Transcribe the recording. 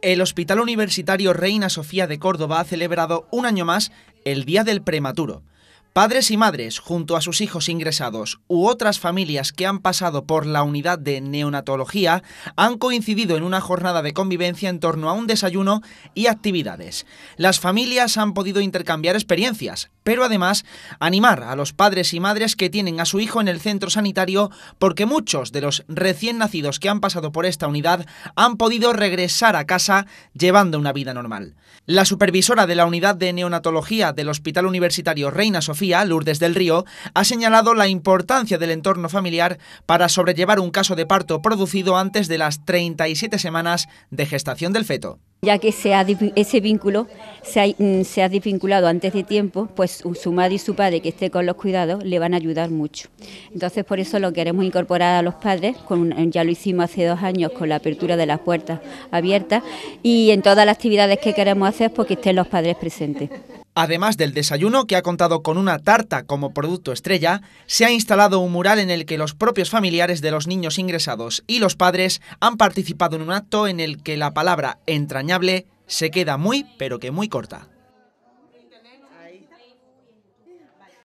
El Hospital Universitario Reina Sofía de Córdoba ha celebrado un año más el Día del Prematuro. Padres y madres, junto a sus hijos ingresados u otras familias que han pasado por la unidad de neonatología, han coincidido en una jornada de convivencia en torno a un desayuno y actividades. Las familias han podido intercambiar experiencias, pero además animar a los padres y madres que tienen a su hijo en el centro sanitario porque muchos de los recién nacidos que han pasado por esta unidad han podido regresar a casa llevando una vida normal. La supervisora de la unidad de neonatología del Hospital Universitario Reina Sofía, Lourdes del Río, ha señalado la importancia del entorno familiar para sobrellevar un caso de parto producido antes de las 37 semanas de gestación del feto ya que ese vínculo mm, se ha, desvinculado antes de tiempo, pues su madre y su padre que esté con los cuidados le van a ayudar mucho. Entonces por eso lo queremos incorporar a los padres, ya lo hicimos hace dos años con la apertura de las puertas abiertas y en todas las actividades que queremos hacer porque pues estén los padres presentes. Además del desayuno, que ha contado con una tarta como producto estrella, se ha instalado un mural en el que los propios familiares de los niños ingresados y los padres han participado en un acto en el que la palabra entrañable se queda muy, pero que muy corta.